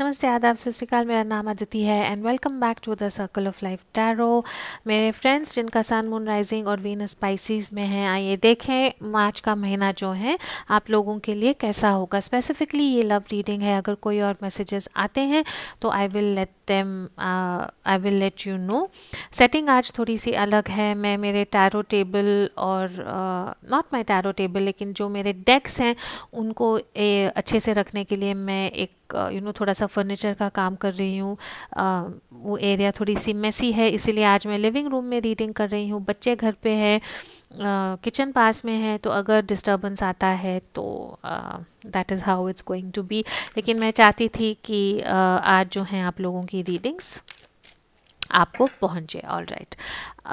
नमस्ते आदाब सत श्रीकाल मेरा नाम अदिति है and welcome back to the circle of life tarot मेरे फ्रेंड्स जिनका सन मून राइजिंग और वीनस स्पाइसीज में है आइए देखें मार्च का महीना जो है आप लोगों के लिए कैसा होगा स्पेसिफिकली ये लव रीडिंग है अगर कोई और मैसेजेस आते हैं तो I will let them I will let you know setting आज थोड़ी सी अलग है मैं मेरे टैरो टेबल और नॉट माय टैरो टेबल लेकिन जो मेरे डेक्स हैं उनको ए, अच्छे से रखने के लिए मैं एक यू uh, नो थोड़ा सा फर्नीचर का काम कर रही हूँ uh, वो एरिया थोड़ी सी मेसी है इसीलिए आज मैं लिविंग रूम में रीडिंग कर रही हूँ बच्चे घर पे हैं किचन पास में है तो अगर डिस्टर्बेंस आता है तो that is how it's going to be लेकिन मैं चाहती थी कि uh, आज जो हैं आप लोगों की रीडिंग्स आपको पहुंचे ऑल राइट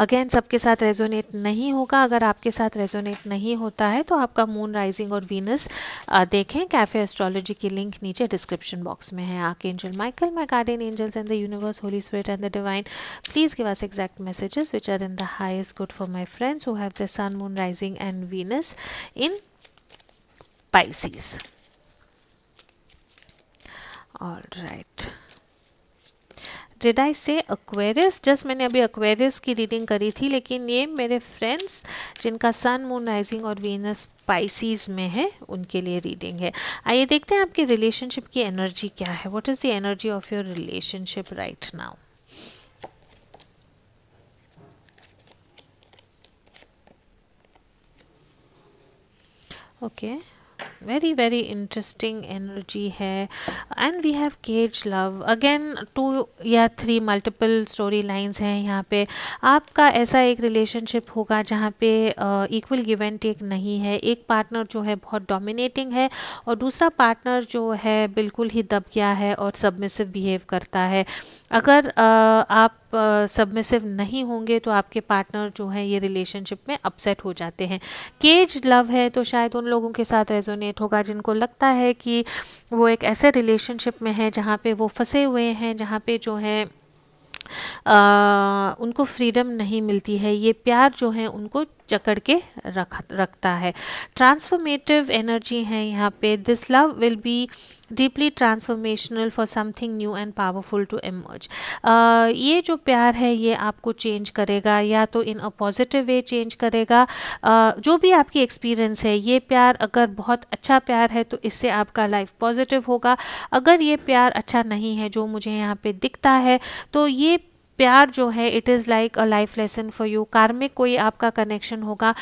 अगेन सबके साथ रेजोनेट नहीं होगा अगर आपके साथ रेजोनेट नहीं होता है तो आपका मून राइजिंग और वीनस देखें कैफे एस्ट्रोलॉजी की लिंक नीचे डिस्क्रिप्शन बॉक्स में है आके angel Michael my guardian angels and the universe Holy Spirit and the divine please give us exact messages which are in the highest good for my friends who have the sun moon rising and Venus in Pisces All right. Did I say Aquarius just मैंने अभी Aquarius की reading करी थी लेकिन ये मेरे friends जिनका sun moon rising और वीनस पाइसीज में है उनके लिए रीडिंग है आइए देखते हैं आपके रिलेशनशिप की एनर्जी क्या है what is the energy of your relationship right now okay okay. very very interesting energy hai and we have cage love again two या three multiple story lines हैं यहाँ पे आपका ऐसा एक relationship jahan pe uh, equal give and take nahi hai ek partner jo hai bahut dominating hai aur dusra partner jo hai bilkul hi dab gaya hai aur submissive behave karta hai agar uh, aap submissive नहीं होंगे तो आपके partner जो है ये relationship में upset हो जाते हैं केज लव है तो शायद उन लोगों के साथ रेजोनेट होगा जिनको लगता है कि वो एक ऐसे रिलेशनशिप में है जहाँ पे वो फंसे हुए हैं जहाँ पे जो है आ, उनको फ्रीडम नहीं मिलती है ये प्यार जो है उनको जकड़ के रख रखता है ट्रांसफॉर्मेटिव एनर्जी है यहाँ पे this love will be deeply transformational for something new and powerful to emerge ये जो प्यार है ये आपको चेंज करेगा या तो in a positive way change करेगा uh, जो भी आपकी एक्सपीरियंस है ये प्यार अगर बहुत अच्छा प्यार है तो इससे आपका लाइफ पॉजिटिव होगा अगर ये प्यार अच्छा नहीं है जो मुझे यहाँ पे दिखता है तो ये प्यार जो है it is like a life lesson for you karmic कोई आपका कनेक्शन होगा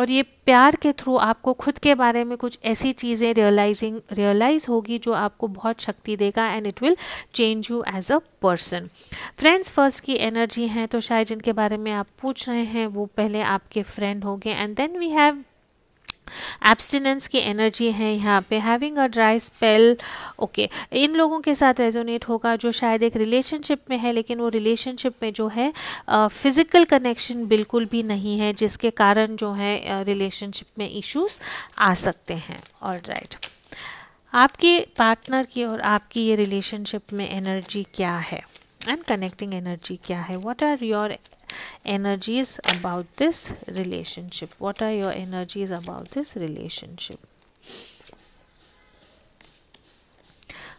और ये प्यार के थ्रू आपको खुद के बारे में कुछ ऐसी चीज़ें रियलाइजिंग रियलाइज़ होगी जो आपको बहुत शक्ति देगा and it will change you as a person friends first की एनर्जी हैं तो शायद जिनके बारे में आप पूछ रहे हैं वो पहले आपके फ्रेंड होंगे and then we have abstinence की एनर्जी है यहाँ पे having a dry spell okay इन लोगों के साथ रेजोनेट होगा जो शायद एक रिलेशनशिप में है लेकिन वो रिलेशनशिप में जो है फिज़िकल uh, कनेक्शन बिल्कुल भी नहीं है जिसके कारण जो है रिलेशनशिप uh, में इश्यूज आ सकते हैं ऑल राइट right. आपके पार्टनर की और आपकी ये रिलेशनशिप में एनर्जी क्या है एंड कनेक्टिंग एनर्जी क्या है what are your energies about this relationship what are your energies about this relationship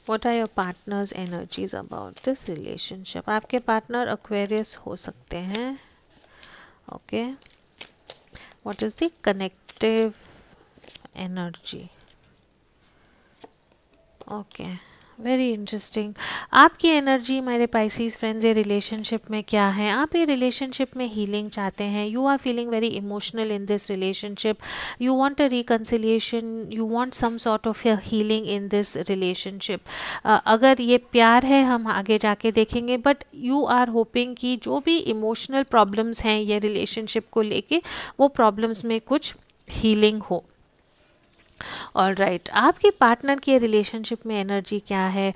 what are your partners energies about this relationship aapke partner aquarius ho sakte hain okay what is the connective energy okay very interesting आपकी energy मेरे Pisces friends ये relationship में क्या है आप ये relationship में healing चाहते हैं you are feeling very emotional in this relationship you want a reconciliation you want some sort of healing in this relationship अगर ये प्यार है हम आगे जाके देखेंगे बट यू आर होपिंग कि जो भी इमोशनल प्रॉब्लम्स हैं ये रिलेशनशिप को लेके वो प्रॉब्लम्स में कुछ हीलिंग हो ऑल राइट right. आपके पार्टनर के रिलेशनशिप में एनर्जी क्या है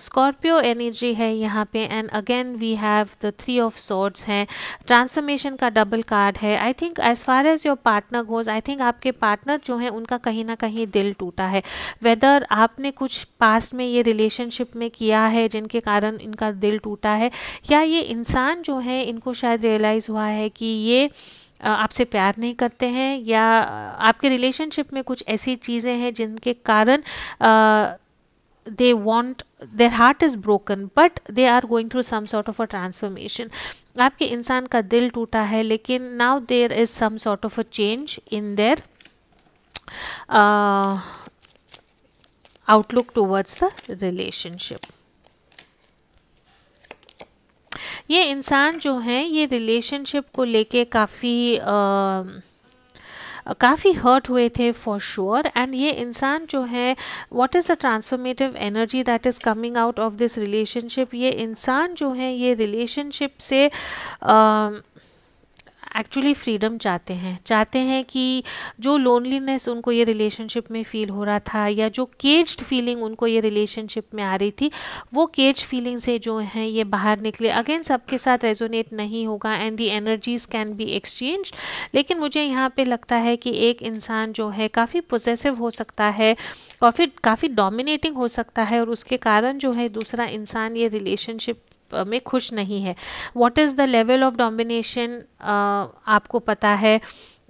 स्कॉर्पियो uh, एनर्जी है यहाँ पे and again we have the three of swords हैं ट्रांसफॉर्मेशन का डबल कार्ड है I think as far as your partner goes I think आपके पार्टनर जो हैं उनका कहीं ना कहीं दिल टूटा है वेदर आपने कुछ पास्ट में ये रिलेशनशिप में किया है जिनके कारण इनका दिल टूटा है या ये इंसान जो है इनको शायद रियलाइज़ हुआ है कि ये आपसे प्यार नहीं करते हैं या आपके रिलेशनशिप में कुछ ऐसी चीज़ें हैं जिनके कारण they want their heart is broken but they are going through some sort of a transformation आपके इंसान का दिल टूटा है लेकिन now there is some sort of a change in their uh, outlook towards the relationship ये इंसान जो हैं ये रिलेशनशिप को लेके काफ़ी काफ़ी हर्ट हुए थे फॉर श्योर एंड ये इंसान जो है what is the transformative energy that is coming out of this relationship ये इंसान जो है ये रिलेशनशिप से uh, एक्चुअली फ्रीडम चाहते हैं चाहते हैं कि जो लोनलीनेस उनको ये रिलेशनशिप में फ़ील हो रहा था या जो केज्ड फीलिंग उनको ये रिलेशनशिप में आ रही थी वो केज फीलिंग से जो है ये बाहर निकले अगेन सबके साथ रेजोनेट नहीं होगा and the energies can be exchange लेकिन मुझे यहाँ पे लगता है कि एक इंसान जो है काफ़ी पोजेसिव हो सकता है काफ़ी काफ़ी डोमिनेटिंग हो सकता है और उसके कारण जो है दूसरा इंसान ये रिलेशनशिप में खुश नहीं है what is the level of domination आपको पता है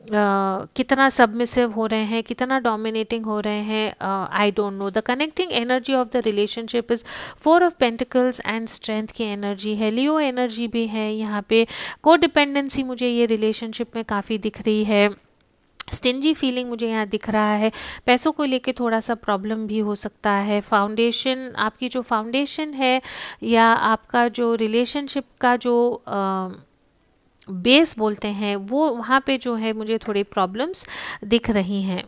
Uh, कितना सबमिसिव हो रहे हैं कितना डोमिनेटिंग हो रहे हैं I don't know the connecting energy of the relationship is four of pentacles and strength की एनर्जी है लियो एनर्जी भी है यहाँ पे को डिपेंडेंसी मुझे ये रिलेशनशिप में काफ़ी दिख रही है स्टिंजी फीलिंग मुझे यहाँ दिख रहा है पैसों को लेके थोड़ा सा प्रॉब्लम भी हो सकता है फाउंडेशन आपकी जो फाउंडेशन है या आपका जो रिलेशनशिप का जो आ, बेस बोलते हैं वो वहाँ पे जो है मुझे थोड़ी प्रॉब्लम्स दिख रही हैं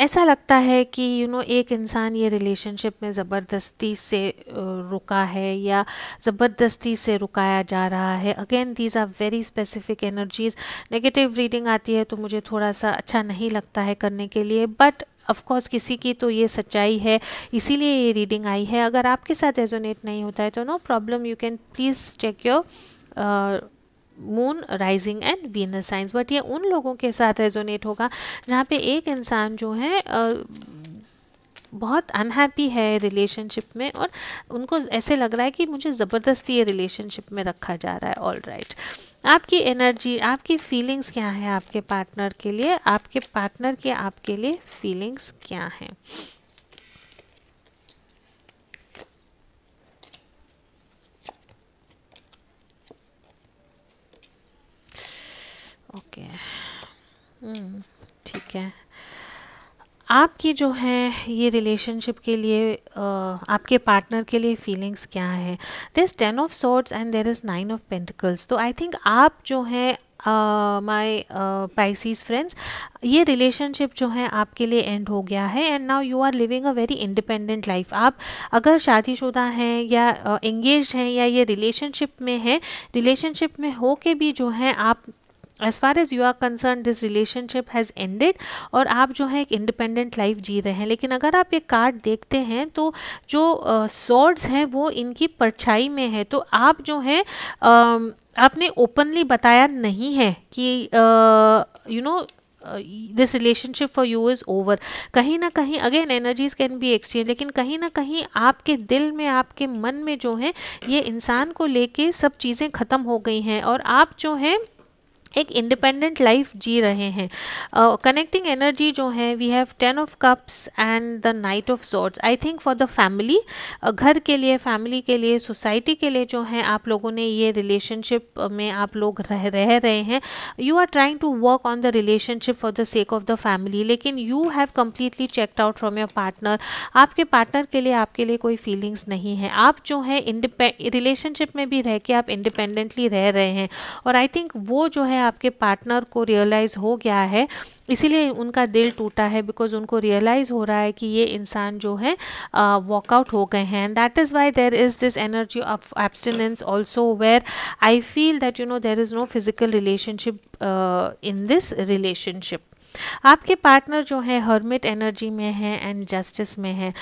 ऐसा लगता है कि यू you नो know, एक इंसान ये रिलेशनशिप में ज़बरदस्ती से रुका है या ज़बरदस्ती से रुकाया जा रहा है again these are very specific energies negative reading आती है तो मुझे थोड़ा सा अच्छा नहीं लगता है करने के लिए बट ऑफ़ किसी की तो ये सच्चाई है इसीलिए ये रीडिंग आई है अगर आपके साथ रेजोनेट नहीं होता है तो no problem you can please check your moon rising and Venus signs but ये उन लोगों के साथ रेजोनेट होगा जहाँ पे एक इंसान जो है बहुत अनहैप्पी है रिलेशनशिप में और उनको ऐसे लग रहा है कि मुझे ज़बरदस्ती ये रिलेशनशिप में रखा जा रहा है ऑल राइट आपकी एनर्जी आपकी फीलिंग्स क्या है आपके पार्टनर के लिए आपके पार्टनर के आपके लिए फीलिंग्स क्या हैं ओके हम्म। ठीक है आपकी जो है ये रिलेशनशिप के लिए आपके पार्टनर के लिए फीलिंग्स क्या है there is ten of swords and there is nine of pentacles तो आई थिंक आप जो है माय पाइसीज फ्रेंड्स ये रिलेशनशिप जो है आपके लिए एंड हो गया है and now you are living a very independent life आप अगर शादीशुदा हैं या एंगेज uh, हैं या ये रिलेशनशिप में हैं रिलेशनशिप में हो के भी जो है आप as far as you are concern this relationship has ended और आप जो है एक इंडिपेंडेंट लाइफ जी रहे हैं लेकिन अगर आप ये कार्ड देखते हैं तो जो सॉर्ड्स uh, हैं वो इनकी परछाई में है तो आप जो है uh, आपने ओपनली बताया नहीं है कि you know this relationship for you is over कहीं ना कहीं again energies can be exchange लेकिन कहीं ना कहीं आपके दिल में आपके मन में जो है ये इंसान को लेके सब चीज़ें ख़त्म हो गई हैं और आप जो हैं एक इंडिपेंडेंट लाइफ जी रहे हैं कनेक्टिंग uh, एनर्जी जो है we have ten of cups and the knight of swords I think for the family घर के लिए फैमिली के लिए सोसाइटी के लिए जो है आप लोगों ने ये रिलेशनशिप uh, में आप लोग रह रह रहे हैं you are trying to work on the relationship for the sake of the family लेकिन you have completely checked out from your partner आपके पार्टनर के लिए आपके लिए कोई फीलिंग्स नहीं है आप जो है रिलेशनशिप में भी रह के आप इंडिपेंडेंटली रह रहे हैं और आई थिंक वो जो है आपके पार्टनर को रियलाइज़ हो गया है इसीलिए उनका दिल टूटा है बिकॉज उनको रियलाइज़ हो रहा है कि ये इंसान जो है वॉकआउट हो गए हैं and that is why there is this energy of abstinence also where I feel that you know there is no physical relationship in this relationship आपके पार्टनर जो है हर्मिट एनर्जी में है एंड जस्टिस में है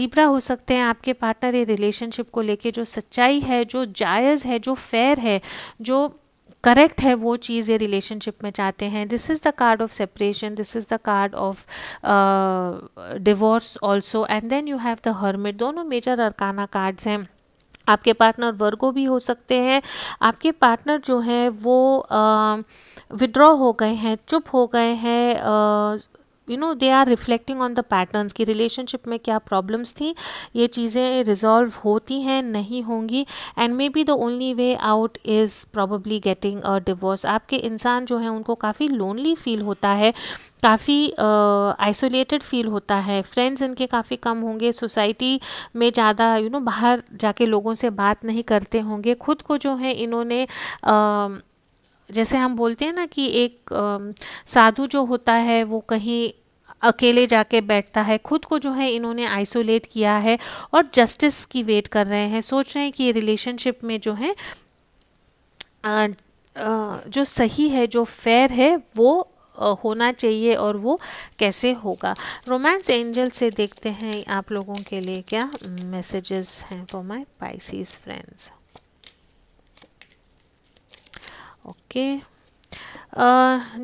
लिब्रा हो सकते हैं आपके पार्टनर ये रिलेशनशिप को लेके जो सच्चाई है जो जायज़ है जो फेयर है जो करेक्ट है वो चीज़ ये रिलेशनशिप में चाहते हैं this is the card of separation this is the card of divorce also and then you have the hermit दोनों मेजर अरकाना कार्ड्स हैं आपके पार्टनर वर्गो भी हो सकते हैं आपके पार्टनर जो हैं वो विड्रॉ uh, हो गए हैं चुप हो गए हैं uh, you know they are reflecting on the patterns की रिलेशनशिप में क्या प्रॉब्लम्स थी ये चीज़ें रिजॉल्व होती हैं नहीं होंगी and maybe the only way out is probably getting a divorce आपके इंसान जो है उनको काफ़ी लोनली फील होता है काफ़ी आइसोलेटेड फील होता है फ्रेंड्स इनके काफ़ी कम होंगे सोसाइटी में ज़्यादा यू नो बाहर जाके लोगों से बात नहीं करते होंगे खुद को जो है इन्होंने uh, जैसे हम बोलते हैं ना कि एक साधु जो होता है वो कहीं अकेले जाके बैठता है खुद को जो है इन्होंने आइसोलेट किया है और जस्टिस की वेट कर रहे हैं सोच रहे हैं कि ये रिलेशनशिप में जो है आ, आ, जो सही है जो फेयर है वो होना चाहिए और वो कैसे होगा रोमांस एंजल से देखते हैं आप लोगों के लिए क्या मैसेजेस हैं for my Pisces friends okay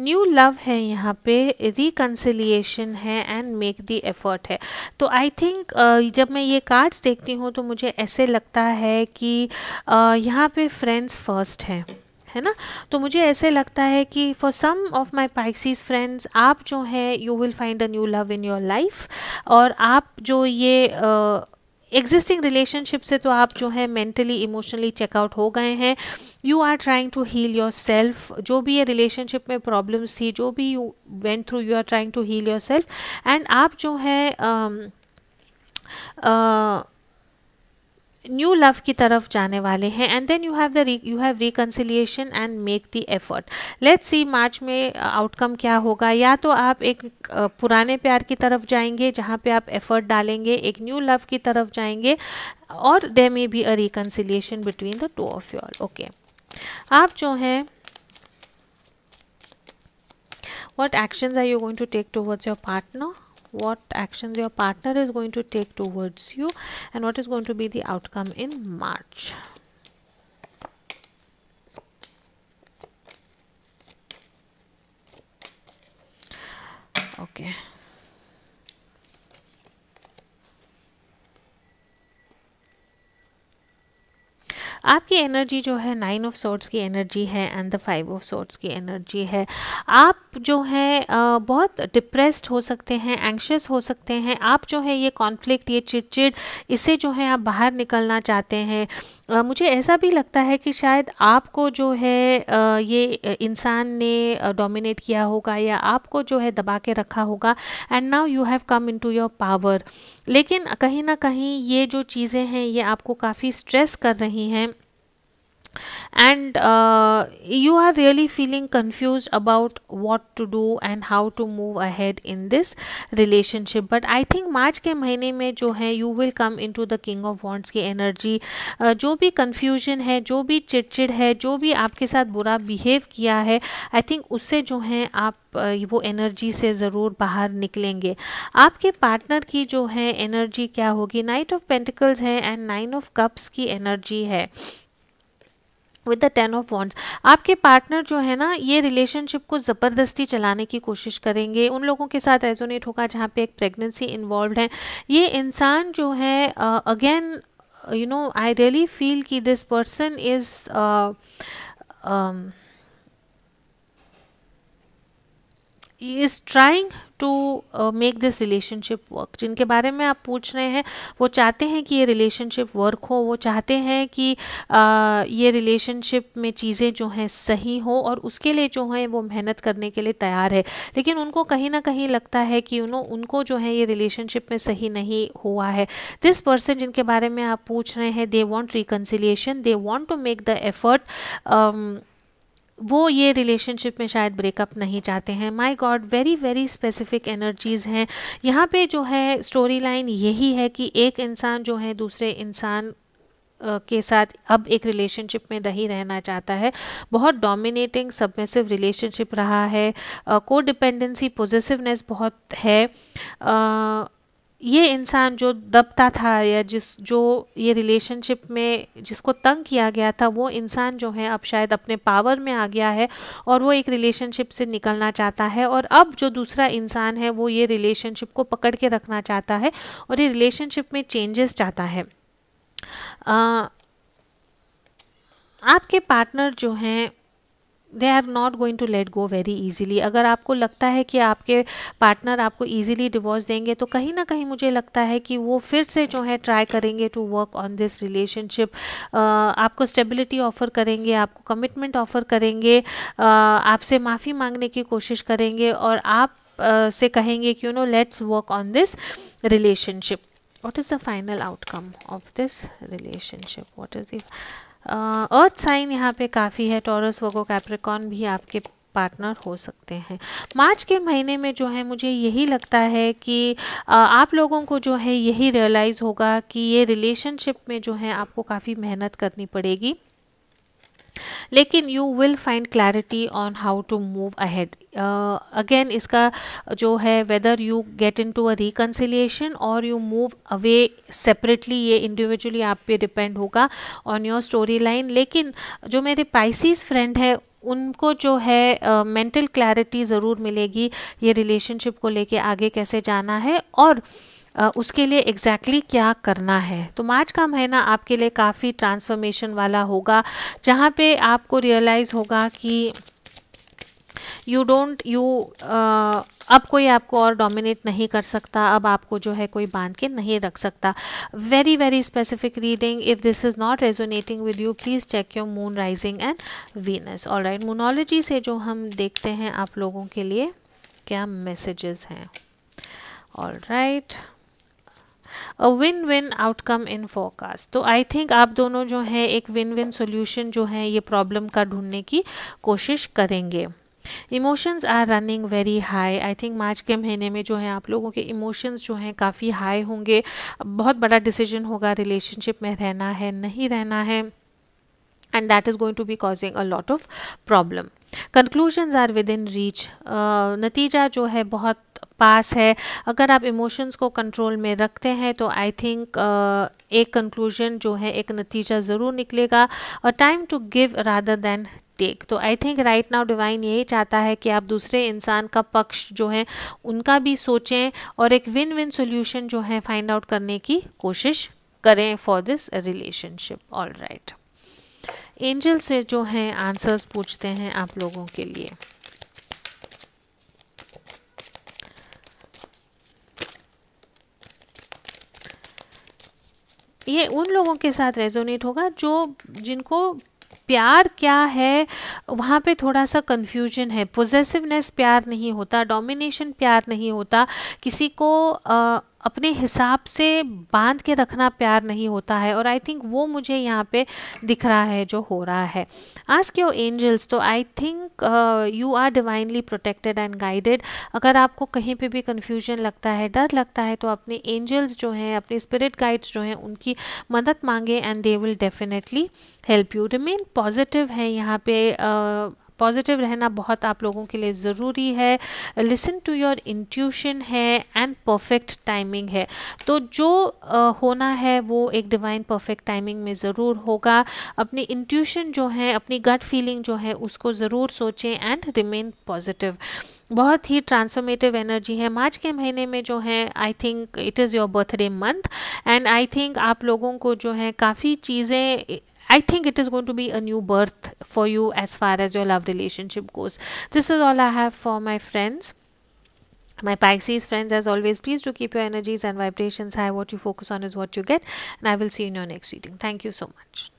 new love है यहाँ पे रिकन्सिलियेशन है एंड मेक दी एफर्ट है तो आई थिंक uh, जब मैं ये कार्ड्स देखती हूँ तो मुझे ऐसे लगता है कि uh, यहाँ पे फ्रेंड्स फर्स्ट हैं है ना तो मुझे ऐसे लगता है कि for some of my Pisces friends आप जो हैं you will find a new love in your life और आप जो ये uh, एग्जिस्टिंग रिलेशनशिप से तो आप जो है मेंटली इमोशनली चेकआउट हो गए हैं you are trying to heal yourself जो भी ये रिलेशनशिप में प्रॉब्लम्स थी जो भी you went through you are trying to heal yourself and आप जो है um, uh, न्यू लव की तरफ जाने वाले हैं and then you have the you have reconciliation and make the effort let's see March में आउटकम uh, क्या होगा या तो आप एक uh, पुराने प्यार की तरफ जाएंगे जहाँ पे आप एफर्ट डालेंगे एक न्यू लव की तरफ जाएंगे और they maybe a reconciliation between the two of your okay आप जो हैं what action are you going to take towards your partner what actions your partner is going to take towards you and what is going to be the outcome in March. Okay. आपकी energy जो है nine of swords की energy है and the five of swords की energy है आप जो है बहुत डिप्रेस्ड हो सकते हैं एंक्शस हो सकते हैं आप जो है ये कॉन्फ्लिक्ट ये चिड़चिड़ इससे जो है आप बाहर निकलना चाहते हैं मुझे ऐसा भी लगता है कि शायद आपको जो है ये इंसान ने डोमिनेट किया होगा या आपको जो है दबा के रखा होगा and now you have come in your power लेकिन कहीं ना कहीं ये जो चीज़ें हैं ये आपको काफ़ी स्ट्रेस कर रही हैं and uh, you are really feeling confused about what to do and how to move ahead in this relationship but i think मार्च के महीने में जो है you will come into the king of wands की energy जो भी confusion है जो भी चिड़चिड़ है जो भी आपके साथ बुरा बिहेव किया है आई थिंक उससे जो है आप uh, वो एनर्जी से ज़रूर बाहर निकलेंगे आपके पार्टनर की जो है एनर्जी क्या होगी नाइट ऑफ पेंटिकल्स है एंड नाइन ऑफ कप्स की एनर्जी है with the ten of wands आपके पार्टनर जो है ना ये रिलेशनशिप को ज़बरदस्ती चलाने की कोशिश करेंगे उन लोगों के साथ रेजोनेट होगा जहाँ पे एक प्रेगनेंसी इन्वॉल्व है ये इंसान जो है again you know I really feel कि this person is is trying to make this relationship work जिनके बारे में आप पूछ रहे हैं वो चाहते हैं कि ये रिलेशनशिप वर्क हो वो चाहते हैं कि uh, ये रिलेशनशिप में चीज़ें जो हैं सही हो और उसके लिए जो हैं वो मेहनत करने के लिए तैयार है लेकिन उनको कहीं ना कहीं लगता है कि उन्हों उनको जो है ये रिलेशनशिप में सही नहीं हुआ है दिस पर्सन जिनके बारे में आप पूछ रहे हैं they want reconciliation they want to make the effort वो ये रिलेशनशिप में शायद ब्रेकअप नहीं चाहते हैं my god very very specific energies हैं यहाँ पे जो है स्टोरी लाइन यही है कि एक इंसान जो है दूसरे इंसान के साथ अब एक रिलेशनशिप में नहीं रहना चाहता है बहुत डोमिनेटिंग सबमेसिव रिलेशनशिप रहा है को डिपेंडेंसी पोजेसिवनेस बहुत है ये इंसान जो दबता था या जिस जो ये रिलेशनशिप में जिसको तंग किया गया था वो इंसान जो है अब शायद अपने पावर में आ गया है और वो एक रिलेशनशिप से निकलना चाहता है और अब जो दूसरा इंसान है वो ये रिलेशनशिप को पकड़ के रखना चाहता है और ये रिलेशनशिप में चेंजेस चाहता है आ, आपके पार्टनर जो हैं they are not going to let go very easily अगर आपको लगता है कि आपके पार्टनर आपको ईजिली डिवोर्स देंगे तो कहीं ना कहीं मुझे लगता है कि वो फिर से जो है ट्राई करेंगे to work on this relationship आपको स्टेबिलिटी ऑफर करेंगे आपको कमिटमेंट ऑफर करेंगे आपसे माफ़ी मांगने की कोशिश करेंगे और आप uh, से कहेंगे कि you know let's work on this relationship what is the final outcome of this relationship what is the earth sign यहाँ पे काफ़ी है टॉरस वगो कैप्रिकॉन भी आपके पार्टनर हो सकते हैं मार्च के महीने में जो है मुझे यही लगता है कि आप लोगों को जो है यही रियलाइज़ होगा कि ये रिलेशनशिप में जो है आपको काफ़ी मेहनत करनी पड़ेगी लेकिन you will find clarity on how to move ahead again इसका जो है whether you get in to a reconciliation और यू मूव अवे सेपरेटली ये इंडिविजुअली आप पे डिपेंड होगा ऑन योर स्टोरी लाइन लेकिन जो मेरे पाइसिस फ्रेंड है उनको जो है मेंटल uh, क्लैरिटी ज़रूर मिलेगी ये रिलेशनशिप को लेके आगे कैसे जाना है और uh, उसके लिए एग्जैक्टली exactly क्या करना है तो मार्च का महीना आपके लिए काफ़ी ट्रांसफॉर्मेशन वाला होगा जहाँ पे आपको रियलाइज़ होगा कि यू डोंट यू अब कोई आपको और डोमिनेट नहीं कर सकता अब आपको जो है कोई बांध के नहीं रख सकता very very specific reading if this is not resonating with you please check your moon rising and Venus all right मोनोलॉजी से जो हम देखते हैं आप लोगों के लिए क्या मैसेजेस हैं all right right. A win win outcome in forecast तो आई थिंक आप दोनों जो है एक विन विन सोल्यूशन जो है ये प्रॉब्लम का ढूंढने की कोशिश करेंगे emotions are running very high I think मार्च के महीने में जो है आप लोगों के इमोशंस जो हैं काफ़ी हाई होंगे बहुत बड़ा डिसीजन होगा रिलेशनशिप में रहना है नहीं रहना है and that is going to be causing a lot of problem conclusions are within reach नतीजा जो है बहुत पास है अगर आप इमोशंस को कंट्रोल में रखते हैं तो आई थिंक uh, एक कंक्लूजन जो है एक नतीजा ज़रूर निकलेगा और time to give rather than take तो I think right now divine यही चाहता है कि आप दूसरे इंसान का पक्ष जो है उनका भी सोचें और एक विन विन सोल्यूशन जो है फाइंड आउट करने की कोशिश करें for this relationship all right angel से जो हैं आंसर्स पूछते हैं आप लोगों के लिए ये उन लोगों के साथ रेजोनेट होगा जो जिनको प्यार क्या है वहाँ पे थोड़ा सा कन्फ्यूजन है पोजेसिवनेस प्यार नहीं होता डोमिनेशन प्यार नहीं होता किसी को आ, अपने हिसाब से बांध के रखना प्यार नहीं होता है और आई थिंक वो मुझे यहाँ पे दिख रहा है जो हो रहा है आज क्यों एंजल्स तो I think you are divinely protected and guided अगर आपको कहीं पे भी कन्फ्यूजन लगता है डर लगता है तो अपने एंजल्स जो हैं अपने स्पिरिट गाइड्स जो हैं उनकी मदद मांगे and they will definitely help you remain positive हैं यहाँ पे uh, पॉजिटिव रहना बहुत आप लोगों के लिए ज़रूरी है लिसन टू योर इंट्यूशन है एंड परफेक्ट टाइमिंग है तो जो होना है वो एक डिवाइन परफेक्ट टाइमिंग में ज़रूर होगा अपनी इंट्यूशन जो है अपनी गट फीलिंग जो है उसको ज़रूर सोचें एंड रिमेन पॉजिटिव बहुत ही ट्रांसफॉर्मेटिव एनर्जी है मार्च के महीने में जो है I think it is your birthday month and I think आप लोगों को जो है काफ़ी चीज़ें I think it is going to be a new birth for you as far as your love relationship goes. This is all I have for my friends. My Pisces friends, as always, please do keep your energies and vibrations high. What you focus on is what you get. And I will see you in your next reading. Thank you so much.